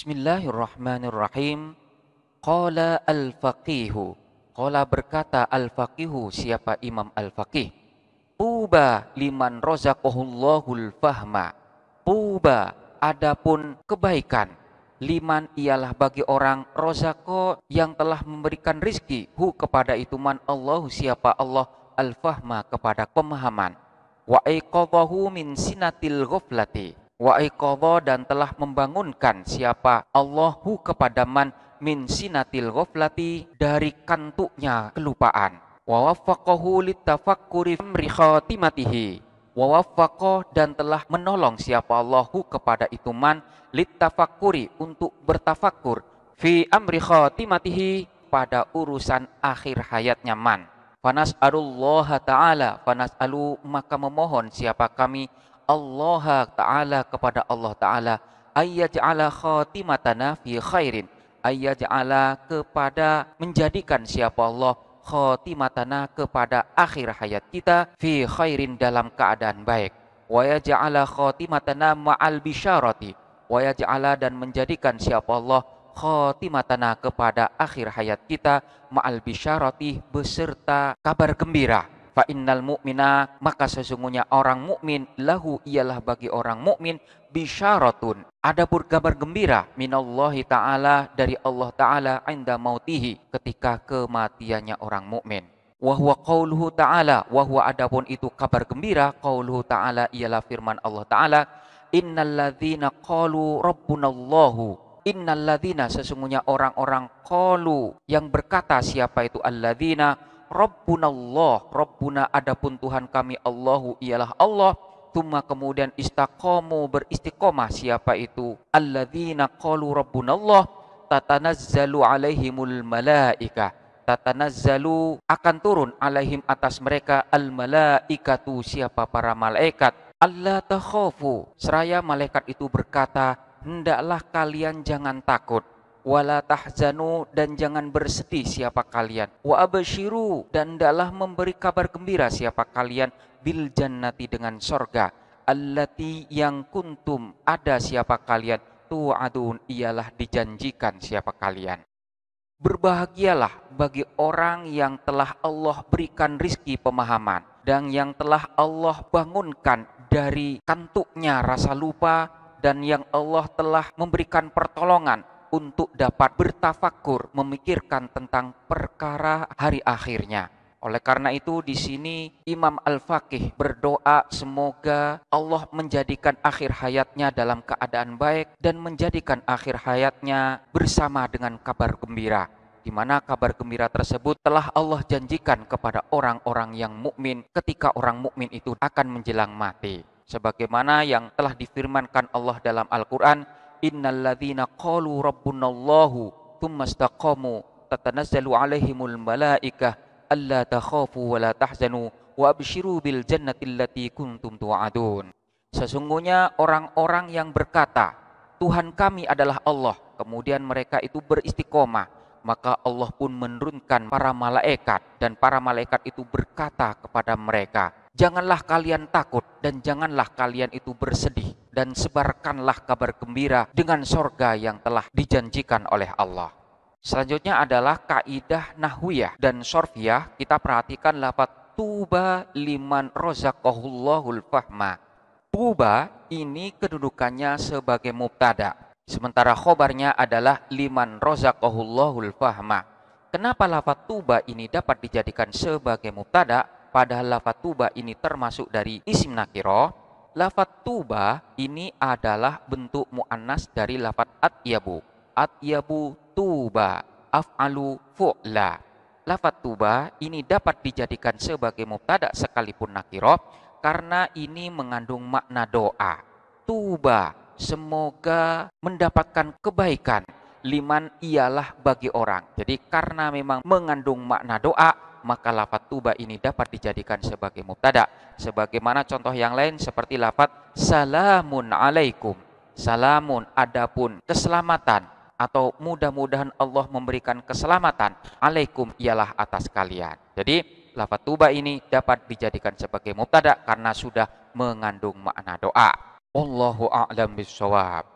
Bismillahirrahmanirrahim. Qala al-faqihu. Qala berkata al-faqihu siapa Imam al-faqih. Tuba liman rozakohullahul fahma. Tuba adapun kebaikan. Liman ialah bagi orang rozako yang telah memberikan rizki. Hu kepada itu man Allah siapa Allah al-fahma kepada pemahaman. Wa min sinatil ghaflati wa iqadha dan telah membangunkan siapa Allahu kepada man min sinatil ghaflati dari kantuknya kelupaan wa waffaqahu litafakkuri amri khatimatihi wa dan telah menolong siapa Allahu kepada itu man litafakkuri untuk bertafakur fi amri khatimatihi pada urusan akhir hayatnya man fanas alullaha ta'ala fanas alu maka memohon siapa kami Allah Ta'ala kepada Allah Ta'ala ayyaj'ala khatimatana fi khairin ayyaj'ala kepada menjadikan siapa Allah khatimatana kepada akhir hayat kita fi khairin dalam keadaan baik wa yaj'ala khatimatana ma'al bisyarati wa yaj'ala dan menjadikan siapa Allah khatimatana kepada akhir hayat kita ma'al bisyarati beserta kabar gembira Fa innal mu'mina maka sesungguhnya orang mukmin lahu ialah bagi orang mukmin bisyaratun ada kabar gembira minallahi taala dari Allah taala inda mautihi ketika kematiannya orang mukmin. Wahwa qauluhu ta'ala Wahwa adapun itu kabar gembira Qauluhu ta'ala ialah firman Allah ta'ala ladzina qalu rabbunallahu ladzina sesungguhnya orang-orang qalu yang berkata siapa itu alladzina Rabbunallah, Rabbuna adapun Tuhan kami Allahu ialah Allah. Tuma kemudian istakomu beristiqomah siapa itu? Alladzina qalu Rabbunallah tatanazzalu alaihimul malaika. Tatanazzalu akan turun alaihim atas mereka al malaikatu siapa para malaikat. Allah takhofu, Seraya malaikat itu berkata, hendaklah kalian jangan takut wala tahzanu dan jangan bersedih siapa kalian wa dan dalah memberi kabar gembira siapa kalian bil jannati dengan sorga allati yang kuntum ada siapa kalian tu'adun ialah dijanjikan siapa kalian Berbahagialah bagi orang yang telah Allah berikan rizki pemahaman dan yang telah Allah bangunkan dari kantuknya rasa lupa dan yang Allah telah memberikan pertolongan untuk dapat bertafakur memikirkan tentang perkara hari akhirnya. Oleh karena itu di sini Imam Al-Faqih berdoa semoga Allah menjadikan akhir hayatnya dalam keadaan baik dan menjadikan akhir hayatnya bersama dengan kabar gembira di mana kabar gembira tersebut telah Allah janjikan kepada orang-orang yang mukmin ketika orang mukmin itu akan menjelang mati sebagaimana yang telah difirmankan Allah dalam Al-Qur'an innalladzina qalu rabbunallahu thumma istaqamu tatanazzalu alaihimul malaikah alla takhafu wa la tahzanu wa abshiru bil jannati allati kuntum tu'adun. Sesungguhnya orang-orang yang berkata, Tuhan kami adalah Allah, kemudian mereka itu beristiqomah, maka Allah pun menurunkan para malaikat dan para malaikat itu berkata kepada mereka, "Janganlah kalian takut dan janganlah kalian itu bersedih." dan sebarkanlah kabar gembira dengan sorga yang telah dijanjikan oleh Allah. Selanjutnya adalah kaidah nahwiyah dan sorfiyah. Kita perhatikan lafat tuba liman rozakohullahul fahma. Tuba ini kedudukannya sebagai mubtada. Sementara khobarnya adalah liman rozakohullahul fahma. Kenapa lafat tuba ini dapat dijadikan sebagai mubtada? Padahal lafat tuba ini termasuk dari isim nakiroh Lafat tuba ini adalah bentuk mu'annas dari lafat atyabu. Atyabu tuba, af'alu fu'la. Lafat tuba ini dapat dijadikan sebagai mubtada sekalipun nakirah karena ini mengandung makna doa. Tuba, semoga mendapatkan kebaikan. Liman ialah bagi orang. Jadi karena memang mengandung makna doa, maka lafat tuba ini dapat dijadikan sebagai mubtada. Sebagaimana contoh yang lain seperti lafat salamun alaikum. Salamun adapun keselamatan atau mudah-mudahan Allah memberikan keselamatan alaikum ialah atas kalian. Jadi lafat tuba ini dapat dijadikan sebagai mubtada karena sudah mengandung makna doa. Allahu a'lam bisawab